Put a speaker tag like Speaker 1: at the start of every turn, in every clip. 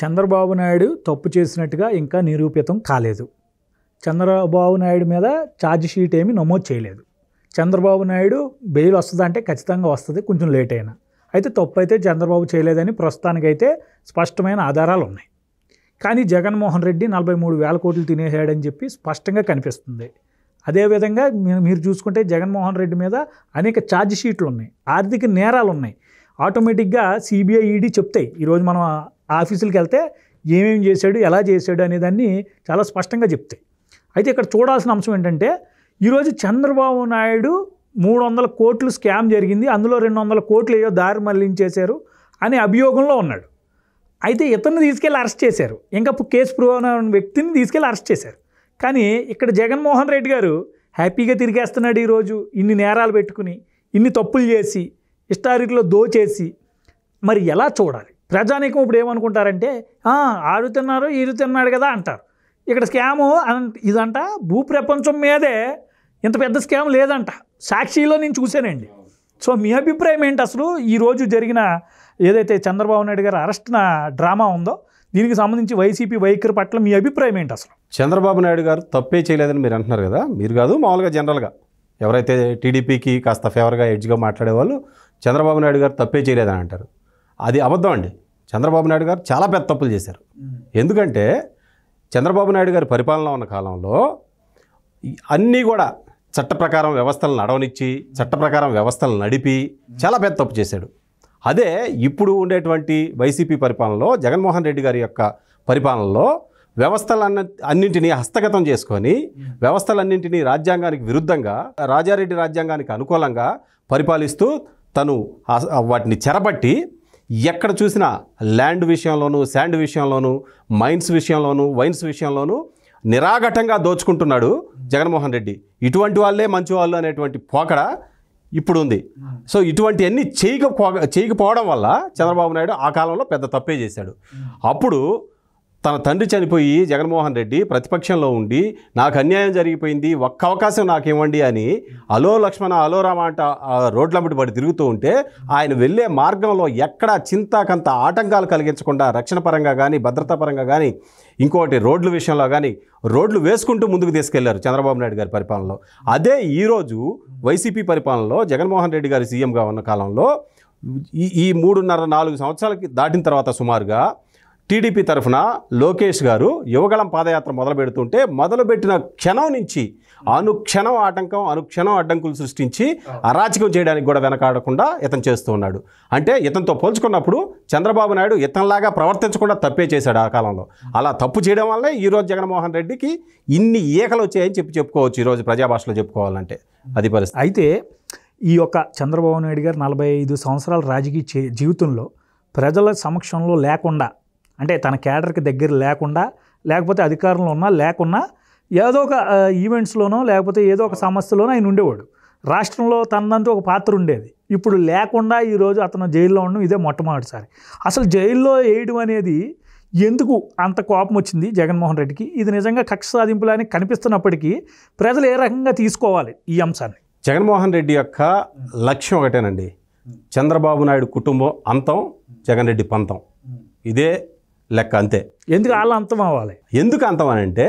Speaker 1: చంద్రబాబు నాయుడు తప్పు చేసినట్టుగా ఇంకా నిరూపితం కాలేదు చంద్రబాబు నాయుడు మీద ఛార్జ్ షీట్ ఏమీ నమోదు చేయలేదు చంద్రబాబు నాయుడు బెయిల్ వస్తుందంటే ఖచ్చితంగా వస్తుంది కొంచెం లేట్ అయినా అయితే తప్పు అయితే చంద్రబాబు చేయలేదని ప్రస్తుతానికైతే స్పష్టమైన ఆధారాలు ఉన్నాయి కానీ జగన్మోహన్ రెడ్డి నలభై మూడు వేల కోట్లు తినేసాడని చెప్పి స్పష్టంగా కనిపిస్తుంది అదేవిధంగా మీరు చూసుకుంటే జగన్మోహన్ రెడ్డి మీద అనేక ఛార్జ్ షీట్లు ఉన్నాయి ఆర్థిక నేరాలు ఉన్నాయి ఆటోమేటిక్గా సిబిఐ ఈడీ చెప్తాయి ఈరోజు మనం ఆఫీసులకు వెళ్తే ఏమేమి చేశాడు ఎలా చేశాడు అనేదాన్ని చాలా స్పష్టంగా చెప్తాయి అయితే ఇక్కడ చూడాల్సిన అంశం ఏంటంటే ఈరోజు చంద్రబాబు నాయుడు మూడు వందల కోట్లు స్కామ్ జరిగింది అందులో రెండు వందల కోట్లు ఏదో దారి మళ్లించేశారు అనే అభియోగంలో ఉన్నాడు అయితే ఇతన్ని తీసుకెళ్ళి అరెస్ట్ చేశారు ఇంకా కేసు ప్రూవ్ అయిన వ్యక్తిని తీసుకెళ్ళి అరెస్ట్ చేశారు కానీ ఇక్కడ జగన్మోహన్ రెడ్డి గారు హ్యాపీగా తిరిగేస్తున్నాడు ఈరోజు ఇన్ని నేరాలు పెట్టుకుని ఇన్ని తప్పులు చేసి హిస్టారిక్లో దోచేసి మరి ఎలా చూడాలి ప్రజానీకం ఇప్పుడు ఏమనుకుంటారంటే ఆడు తిన్నారు ఈడు తిన్నాడు కదా అంటారు ఇక్కడ స్కాము ఇదంట భూప్రపంచం మీదే ఇంత పెద్ద స్కామ్ లేదంట సాక్షిలో నేను చూశానండి సో మీ అభిప్రాయం ఏంటి అసలు ఈరోజు జరిగిన ఏదైతే చంద్రబాబు నాయుడు గారు అరెస్ట్న డ్రామా ఉందో
Speaker 2: దీనికి సంబంధించి వైసీపీ వైఖరి పట్ల మీ అభిప్రాయం ఏంటి అసలు చంద్రబాబు నాయుడు గారు తప్పే చేయలేదని మీరు అంటున్నారు కదా మీరు కాదు మామూలుగా జనరల్గా ఎవరైతే టీడీపీకి కాస్త ఫేవర్గా ఎడ్జ్గా మాట్లాడేవాళ్ళు చంద్రబాబు నాయుడు గారు తప్పే చేయలేదని అంటారు అది అబద్ధం అండి చంద్రబాబు నాయుడు గారు చాలా పెద్ద తప్పులు చేశారు ఎందుకంటే చంద్రబాబు నాయుడు గారి పరిపాలన ఉన్న కాలంలో అన్నీ కూడా చట్ట ప్రకారం వ్యవస్థలు నడవనిచ్చి చట్ట ప్రకారం వ్యవస్థలు నడిపి చాలా పెద్ద తప్పు చేశాడు అదే ఇప్పుడు ఉండేటువంటి వైసీపీ పరిపాలనలో జగన్మోహన్ రెడ్డి గారి యొక్క పరిపాలనలో వ్యవస్థలన్న అన్నింటినీ హస్తగతం చేసుకొని వ్యవస్థలన్నింటినీ రాజ్యాంగానికి విరుద్ధంగా రాజారెడ్డి రాజ్యాంగానికి అనుకూలంగా పరిపాలిస్తూ తను వాటిని చెరబట్టి ఎక్కడ చూసినా ల్యాండ్ విషయంలోనూ శాండ్ విషయంలోనూ మైన్స్ విషయంలోనూ వైన్స్ విషయంలోనూ నిరాఘటంగా దోచుకుంటున్నాడు జగన్మోహన్ రెడ్డి ఇటువంటి వాళ్ళే మంచి వాళ్ళు అనేటువంటి పోకడ ఇప్పుడు ఉంది సో ఇటువంటివన్నీ చేయకపో చేయకపోవడం వల్ల చంద్రబాబు నాయుడు ఆ కాలంలో పెద్ద తప్పే చేశాడు అప్పుడు తన తండ్రి చనిపోయి జగన్మోహన్ రెడ్డి ప్రతిపక్షంలో ఉండి నాకు అన్యాయం జరిగిపోయింది ఒక్క అవకాశం నాకు ఇవ్వండి అని అలో లక్ష్మణ అలో రామ అంట రోడ్లమ్మటి పడి తిరుగుతూ ఉంటే ఆయన వెళ్ళే మార్గంలో ఎక్కడ చింతకంత ఆటంకాలు కలిగించకుండా రక్షణ పరంగా కానీ భద్రతా పరంగా కానీ ఇంకోటి రోడ్ల విషయంలో కానీ రోడ్లు వేసుకుంటూ ముందుకు తీసుకెళ్లారు చంద్రబాబు నాయుడు గారి పరిపాలనలో అదే ఈరోజు వైసీపీ పరిపాలనలో జగన్మోహన్ రెడ్డి గారు సీఎంగా ఉన్న కాలంలో ఈ ఈ మూడున్నర నాలుగు సంవత్సరాలకి దాటిన తర్వాత సుమారుగా టీడీపీ తరఫున లోకేష్ గారు యువగళం పాదయాత్ర మొదలు పెడుతుంటే మొదలుపెట్టిన క్షణం నుంచి అనుక్షణం ఆటంకం అనుక్షణం అడ్డంకులు సృష్టించి అరాచకం చేయడానికి కూడా వెనకాడకుండా ఇతను చేస్తూ ఉన్నాడు అంటే ఇతనితో పోల్చుకున్నప్పుడు చంద్రబాబు నాయుడు ఇతనిలాగా ప్రవర్తించకుండా తప్పే చేశాడు ఆ కాలంలో అలా తప్పు చేయడం వల్లే ఈరోజు జగన్మోహన్ రెడ్డికి ఇన్ని ఏకలు వచ్చాయని చెప్పి చెప్పుకోవచ్చు ఈరోజు ప్రజాభాషలో చెప్పుకోవాలంటే అది పరిస్థితి అయితే ఈ యొక్క చంద్రబాబు నాయుడు
Speaker 1: గారు నలభై ఐదు సంవత్సరాల రాజకీయ జీవితంలో ప్రజల సమక్షంలో లేకుండా అంటే తన క్యాడర్కి దగ్గర లేకుండా లేకపోతే అధికారంలో ఉన్నా లేకున్నా ఏదో ఒక ఈవెంట్స్లోనో లేకపోతే ఏదో ఒక సమస్యలోనో ఆయన ఉండేవాడు రాష్ట్రంలో తనంతా ఒక పాత్ర ఉండేది ఇప్పుడు లేకుండా ఈరోజు అతను జైల్లో ఉండడం ఇదే మొట్టమొదటిసారి అసలు జైల్లో వేయడం అనేది ఎందుకు అంత కోపం వచ్చింది జగన్మోహన్ రెడ్డికి ఇది నిజంగా కక్ష సాధింపులని కనిపిస్తున్నప్పటికీ
Speaker 2: ప్రజలు ఏ రకంగా తీసుకోవాలి ఈ అంశాన్ని జగన్మోహన్ రెడ్డి యొక్క లక్ష్యం ఒకటేనండి చంద్రబాబు నాయుడు కుటుంబం అంతం జగన్ రెడ్డి పంతం ఇదే లెక్క అంతే ఎందుకు వాళ్ళు అంతం అవ్వాలి ఎందుకు అంతం అని అంటే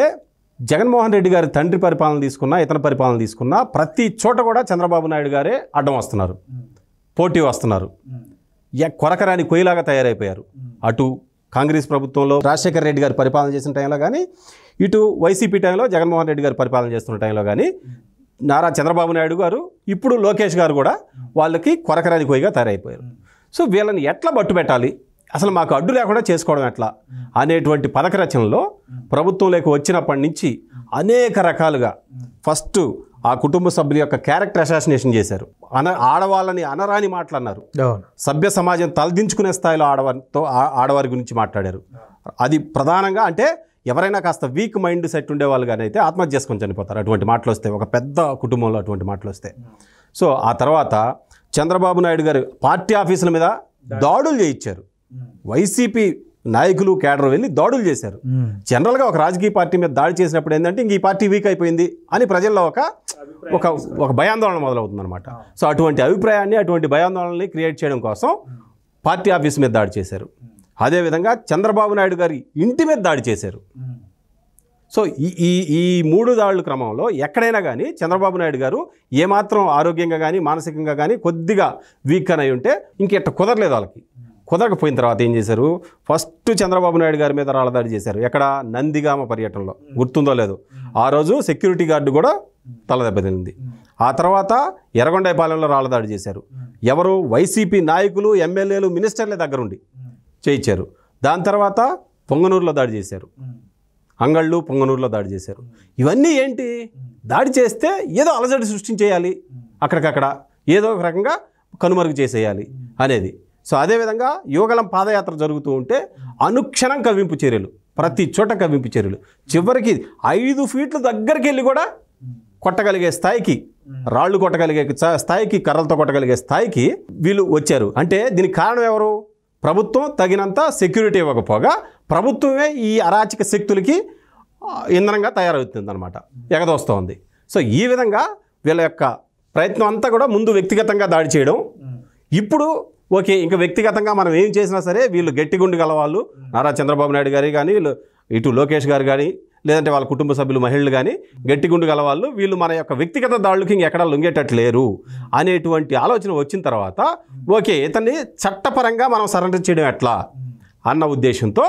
Speaker 2: జగన్మోహన్ రెడ్డి గారి తండ్రి పరిపాలన తీసుకున్నా ఇతర పరిపాలన తీసుకున్నా ప్రతి చోట కూడా చంద్రబాబు నాయుడు గారే అడ్డం వస్తున్నారు పోటీ వస్తున్నారు కొరకరాని కొయ్యలాగా తయారైపోయారు అటు కాంగ్రెస్ ప్రభుత్వంలో రాజశేఖర రెడ్డి గారు పరిపాలన చేసిన టైంలో కానీ ఇటు వైసీపీ టైంలో జగన్మోహన్ రెడ్డి గారు పరిపాలన చేస్తున్న టైంలో కానీ నారా చంద్రబాబు నాయుడు గారు ఇప్పుడు లోకేష్ గారు కూడా వాళ్ళకి కొరకరాని కొయ్యగా తయారైపోయారు సో వీళ్ళని ఎట్లా పట్టు పెట్టాలి అసలు మాకు అడ్డు లేకుండా చేసుకోవడం ఎట్లా అనేటువంటి పథక రచనలో ప్రభుత్వంలోకి వచ్చినప్పటి నుంచి అనేక రకాలుగా ఫస్ట్ ఆ కుటుంబ సభ్యుల యొక్క క్యారెక్టర్ అసాసినేషన్ చేశారు అన ఆడవాళ్ళని అనరాని మాటలు అన్నారు సభ్య సమాజం తలదించుకునే స్థాయిలో ఆడవారితో ఆడవారి గురించి మాట్లాడారు అది ప్రధానంగా అంటే ఎవరైనా కాస్త వీక్ మైండ్ సెట్ ఉండేవాళ్ళు కానీ అయితే ఆత్మహత్య చేసుకొని చనిపోతారు అటువంటి మాటలు వస్తే ఒక పెద్ద కుటుంబంలో అటువంటి మాటలు వస్తే సో ఆ తర్వాత చంద్రబాబు నాయుడు గారు పార్టీ ఆఫీసుల మీద దాడులు చేయించారు వైసీపీ నాయకులు కేడర్ వెళ్ళి దాడులు చేశారు జనరల్గా ఒక రాజకీయ పార్టీ మీద దాడి చేసినప్పుడు ఏంటంటే ఇంక ఈ పార్టీ వీక్ అయిపోయింది అని ప్రజల్లో ఒక ఒక ఒక భయాందోళన అనమాట సో అటువంటి అభిప్రాయాన్ని అటువంటి భయాందోళనని క్రియేట్ చేయడం కోసం పార్టీ ఆఫీస్ మీద దాడి చేశారు అదేవిధంగా చంద్రబాబు నాయుడు గారి ఇంటి మీద దాడి చేశారు సో ఈ ఈ ఈ మూడు దాడుల క్రమంలో ఎక్కడైనా కానీ చంద్రబాబు నాయుడు గారు ఏమాత్రం ఆరోగ్యంగా కానీ మానసికంగా కానీ కొద్దిగా వీక్ అని ఉంటే ఇంకెట్ట కుదరలేదు వాళ్ళకి కుదరకపోయిన తర్వాత ఏం చేశారు ఫస్ట్ చంద్రబాబు నాయుడు గారి మీద రాళ్ళదాడి చేశారు ఎక్కడ నందిగామ పర్యటనలో గుర్తుందో లేదు ఆ రోజు సెక్యూరిటీ గార్డు కూడా తల ఆ తర్వాత ఎర్రగొండపాలెంలో రాళ్ళదాడి చేశారు ఎవరు వైసీపీ నాయకులు ఎమ్మెల్యేలు మినిస్టర్లే దగ్గరుండి చేయించారు దాని తర్వాత పొంగనూరులో దాడి చేశారు అంగళ్ళు పొంగనూరులో దాడి చేశారు ఇవన్నీ ఏంటి దాడి చేస్తే ఏదో అలజడి సృష్టించేయాలి అక్కడికక్కడ ఏదో ఒక రకంగా కనుమరుగు చేసేయాలి అనేది సో అదేవిధంగా యోగలం పాదయాత్ర జరుగుతూ ఉంటే అనుక్షణం కవింపు చర్యలు ప్రతి చోట కవింపు చర్యలు చివరికి ఐదు ఫీట్ల దగ్గరికి వెళ్ళి కూడా కొట్టగలిగే స్థాయికి రాళ్ళు కొట్టగలిగే స్థాయికి కర్రలతో కొట్టగలిగే స్థాయికి వీళ్ళు వచ్చారు అంటే దీనికి కారణం ఎవరు ప్రభుత్వం తగినంత సెక్యూరిటీ ఇవ్వకపోగా ప్రభుత్వమే ఈ అరాచక శక్తులకి ఇంధనంగా తయారవుతుంది అనమాట ఎగదోస్తోంది సో ఈ విధంగా వీళ్ళ యొక్క ప్రయత్నం అంతా కూడా ముందు వ్యక్తిగతంగా దాడి చేయడం ఇప్పుడు ఓకే ఇంకా వ్యక్తిగతంగా మనం ఏం చేసినా సరే వీళ్ళు గట్టిగుండి గలవాళ్ళు నారా చంద్రబాబు నాయుడు గారి కానీ వీళ్ళు ఇటు లోకేష్ గారు కానీ లేదంటే వాళ్ళ కుటుంబ సభ్యులు మహిళలు కానీ గట్టిగుండు గలవాళ్ళు వీళ్ళు మన యొక్క వ్యక్తిగత దాడులకి ఇంకెక్కడా లొంగేటట్లేరు అనేటువంటి ఆలోచన వచ్చిన తర్వాత ఓకే ఇతన్ని చట్టపరంగా మనం సరెండర్ చేయడం ఎట్లా అన్న ఉద్దేశంతో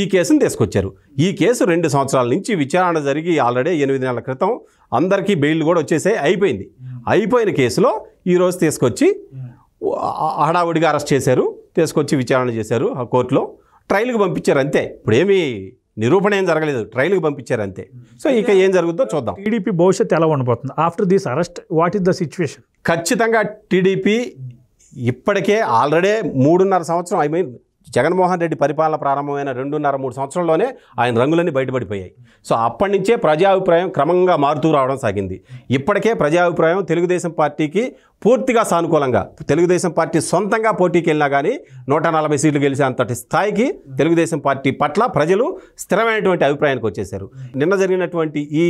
Speaker 2: ఈ కేసును తీసుకొచ్చారు ఈ కేసు రెండు సంవత్సరాల నుంచి విచారణ జరిగి ఆల్రెడీ ఎనిమిది నెలల క్రితం అందరికీ బెయిల్ కూడా వచ్చేసే అయిపోయింది అయిపోయిన కేసులో ఈరోజు తీసుకొచ్చి హడావుడిగా అరెస్ట్ చేశారు తీసుకొచ్చి విచారణ చేశారు ఆ కోర్టులో ట్రయల్కి పంపించారు అంతే ఇప్పుడు ఏమి నిరూపణ ఏం జరగలేదు ట్రయల్కి పంపించారు అంతే సో ఇక ఏం జరుగుతుందో చూద్దాం టీడీపీ
Speaker 1: భవిష్యత్ ఎలా ఉండబోతుంది after this arrest what is the situation
Speaker 2: ఖచ్చితంగా టీడీపీ ఇప్పటికే ఆల్రెడీ మూడున్నర సంవత్సరం ఐ మీన్ జగన్మోహన్ రెడ్డి పరిపాలన ప్రారంభమైన రెండున్నర మూడు సంవత్సరంలోనే ఆయన రంగులన్నీ బయటపడిపోయాయి సో అప్పటి నుంచే ప్రజాభిప్రాయం క్రమంగా మారుతూ రావడం సాగింది ఇప్పటికే ప్రజాభిప్రాయం తెలుగుదేశం పార్టీకి పూర్తిగా సానుకూలంగా తెలుగుదేశం పార్టీ సొంతంగా పోటీకి వెళ్ళినా కానీ నూట నలభై సీట్లు గెలిచే అంతటి స్థాయికి తెలుగుదేశం పార్టీ పట్ల ప్రజలు స్థిరమైనటువంటి అభిప్రాయానికి వచ్చేశారు నిన్న జరిగినటువంటి ఈ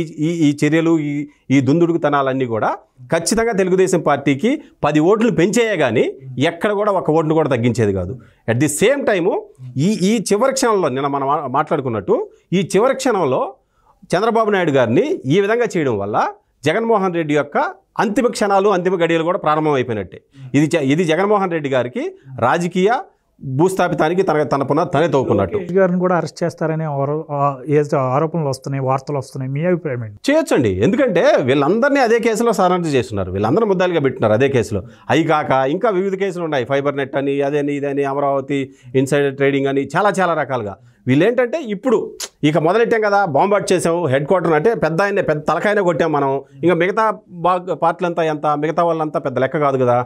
Speaker 2: ఈ చర్యలు ఈ ఈ దుందుడుకుతనాలన్నీ కూడా ఖచ్చితంగా తెలుగుదేశం పార్టీకి పది ఓట్లు పెంచేయే కానీ ఎక్కడ కూడా ఒక ఓటును కూడా తగ్గించేది కాదు అట్ ది సేమ్ టైము ఈ ఈ చివరి క్షణంలో నిన్న మనం మాట్లాడుకున్నట్టు ఈ చివరి క్షణంలో చంద్రబాబు నాయుడు గారిని ఈ విధంగా చేయడం వల్ల జగన్మోహన్ రెడ్డి యొక్క అంతిమ క్షణాలు అంతిమ గడియలు కూడా ప్రారంభమైపోయినట్టే ఇది ఇది జగన్మోహన్ రెడ్డి గారికి రాజకీయ భూస్థాపితానికి తన తన పునః తనే తోకున్నట్టు గారిని కూడా
Speaker 1: అరెస్ట్ చేస్తారనే ఆరోపణలు వస్తున్నాయి వార్తలు వస్తున్నాయి మీ అభిప్రాయం ఏంటి
Speaker 2: చేయొచ్చండి ఎందుకంటే వీళ్ళందరినీ అదే కేసులో సారాంతం చేస్తున్నారు వీళ్ళందరూ ముద్దాలుగా పెట్టినారు అదే కేసులో అవి కాక ఇంకా వివిధ కేసులు ఉన్నాయి ఫైబర్ నెట్ అని అదే ఇదని అమరావతి ఇన్సైడర్ ట్రేడింగ్ అని చాలా చాలా రకాలుగా వీళ్ళేంటంటే ఇప్పుడు ఇక మొదలెట్టాం కదా బాంబాట్ చేసాం హెడ్ క్వార్టర్ అంటే పెద్ద ఆయన పెద్ద తలకాయన కొట్టాం మనం ఇంకా మిగతా బాగ్ పార్టీలంతా ఎంత మిగతా వాళ్ళంతా పెద్ద లెక్క కాదు కదా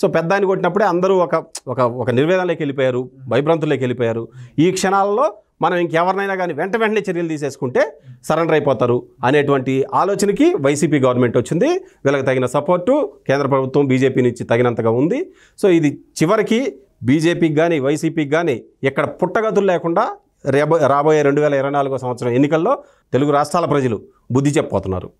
Speaker 2: సో పెద్ద ఆయన కొట్టినప్పుడే అందరూ ఒక ఒక ఒక నిర్వేదంలోకి వెళ్ళిపోయారు భయభ్రాంతుల్లోకి వెళ్ళిపోయారు ఈ క్షణాల్లో మనం ఇంకెవరినైనా కానీ వెంట వెంటనే చర్యలు తీసేసుకుంటే సరెండర్ అయిపోతారు అనేటువంటి ఆలోచనకి వైసీపీ గవర్నమెంట్ వచ్చింది వీళ్ళకి తగిన సపోర్టు కేంద్ర ప్రభుత్వం బీజేపీ నుంచి తగినంతగా ఉంది సో ఇది చివరికి బీజేపీకి కానీ వైసీపీకి కానీ ఎక్కడ పుట్టగతులు లేకుండా రేబో రాబోయే రెండు వేల ఇరవై నాలుగో సంవత్సరం ఎన్నికల్లో తెలుగు రాష్ట్రాల ప్రజలు బుద్ధి చెప్పబోతున్నారు